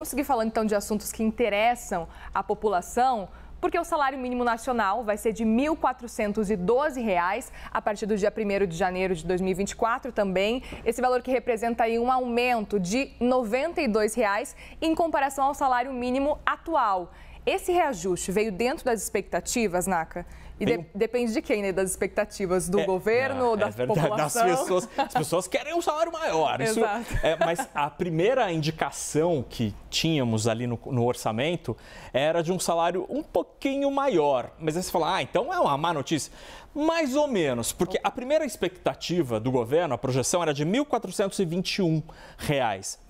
Vamos seguir falando então de assuntos que interessam a população, porque o salário mínimo nacional vai ser de R$ 1.412 a partir do dia 1 de janeiro de 2024 também. Esse valor que representa aí um aumento de R$ 92 reais em comparação ao salário mínimo atual. Esse reajuste veio dentro das expectativas, Naka? E de, depende de quem, né? Das expectativas do é, governo ou da é verdade, população. Das pessoas, as pessoas querem um salário maior. Isso, é, mas a primeira indicação que tínhamos ali no, no, orçamento era de um salário um pouquinho maior. Mas aí você fala, ah, então é uma má notícia. Mais ou menos, porque a primeira expectativa do governo, a projeção era de R$ 1.421. R$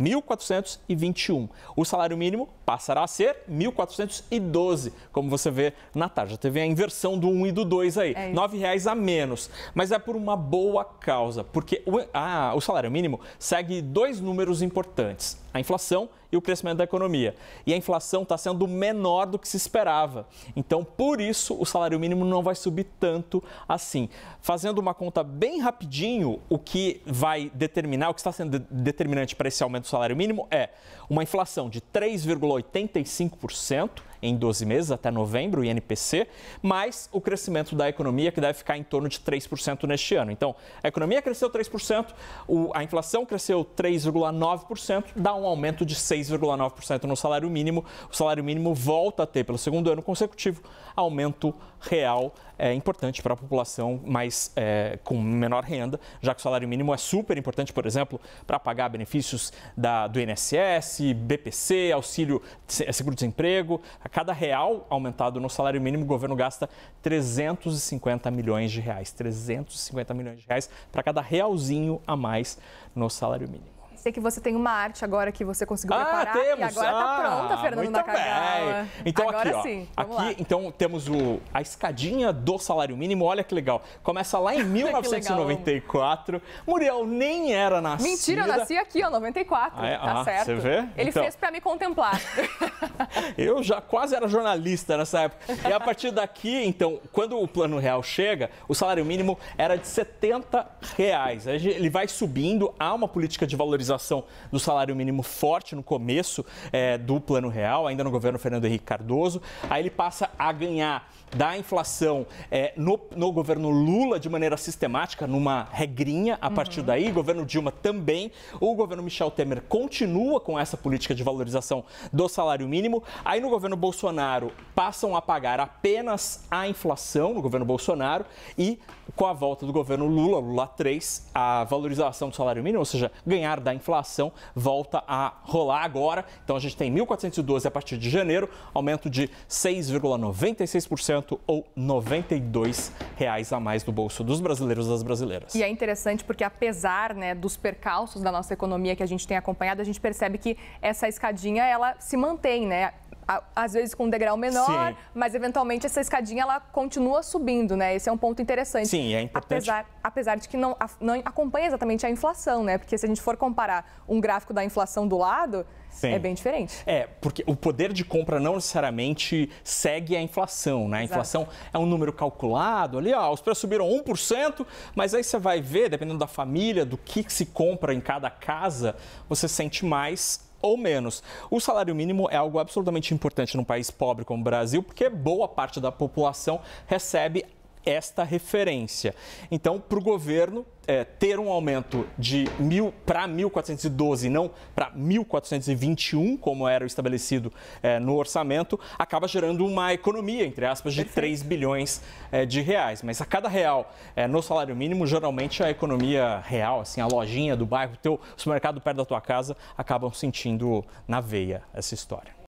1.421. O salário mínimo passará a ser R$ 1.421 e 12, como você vê na tarja. Teve a inversão do 1 e do 2 aí, é R$ 9,00 a menos, mas é por uma boa causa, porque o, ah, o salário mínimo segue dois números importantes a inflação e o crescimento da economia. E a inflação está sendo menor do que se esperava. Então, por isso, o salário mínimo não vai subir tanto assim. Fazendo uma conta bem rapidinho, o que vai determinar, o que está sendo determinante para esse aumento do salário mínimo é uma inflação de 3,85% em 12 meses, até novembro, o INPC, mais o crescimento da economia, que deve ficar em torno de 3% neste ano. Então, a economia cresceu 3%, a inflação cresceu 3,9%, dá um aumento de 6,9% no salário mínimo. O salário mínimo volta a ter, pelo segundo ano consecutivo, aumento real é importante para a população mais é, com menor renda, já que o salário mínimo é super importante, por exemplo, para pagar benefícios da, do INSS, BPC, auxílio seguro-desemprego. A cada real aumentado no salário mínimo, o governo gasta 350 milhões de reais. 350 milhões de reais para cada realzinho a mais no salário mínimo sei que você tem uma arte agora que você conseguiu ah, preparar. Temos. E agora tá ah, tá pronta, Fernando Nakagawa. Bem. Então agora aqui, ó, sim. Aqui, lá. então temos o, a escadinha do salário mínimo. Olha que legal. Começa lá em 1994. Muriel nem era nascida. Mentira, eu nasci aqui, ó, 94. Ah, é? tá ah, certo. Você vê? Ele então... fez para me contemplar. eu já quase era jornalista nessa época. E a partir daqui, então, quando o plano real chega, o salário mínimo era de 70 reais. Ele vai subindo, há uma política de valorização do salário mínimo forte no começo é, do plano real, ainda no governo Fernando Henrique Cardoso. Aí ele passa a ganhar da inflação é, no, no, governo Lula de maneira sistemática, numa regrinha a partir uhum. daí, governo Dilma também. O governo Michel Temer continua com essa política de valorização do salário mínimo, Aí no governo Bolsonaro passam a pagar apenas a inflação no governo Bolsonaro e com a volta do governo Lula, Lula 3, a valorização do salário mínimo, ou seja, ganhar da inflação, volta a rolar agora. Então a gente tem 1.412 a partir de janeiro, aumento de 6,96% ou R$ 92 a mais do bolso dos brasileiros e das brasileiras. E é interessante porque apesar né, dos percalços da nossa economia que a gente tem acompanhado, a gente percebe que essa escadinha ela se mantém, né? às vezes com um degrau menor, Sim. mas eventualmente essa escadinha ela continua subindo, né? Esse é um ponto interessante. Sim, é importante. Apesar, apesar de que não, não acompanha exatamente a inflação, né? Porque se a gente for comparar um gráfico da inflação do lado, Sim. é bem diferente. É, porque o poder de compra não necessariamente segue a inflação, né? A Exato. inflação é um número calculado ali, ó, os preços subiram 1%, mas aí você vai ver, dependendo da família, do que, que se compra em cada casa, você sente mais ou menos. O salário mínimo é algo absolutamente importante num país pobre como o Brasil, porque boa parte da população recebe esta referência. Então, para o governo é, ter um aumento de mil para 1.412, não para 1.421, como era estabelecido é, no orçamento, acaba gerando uma economia, entre aspas, de Perfeito. 3 bilhões é, de reais. Mas a cada real é, no salário mínimo, geralmente a economia real, assim, a lojinha do bairro, o teu supermercado perto da tua casa, acabam sentindo na veia essa história.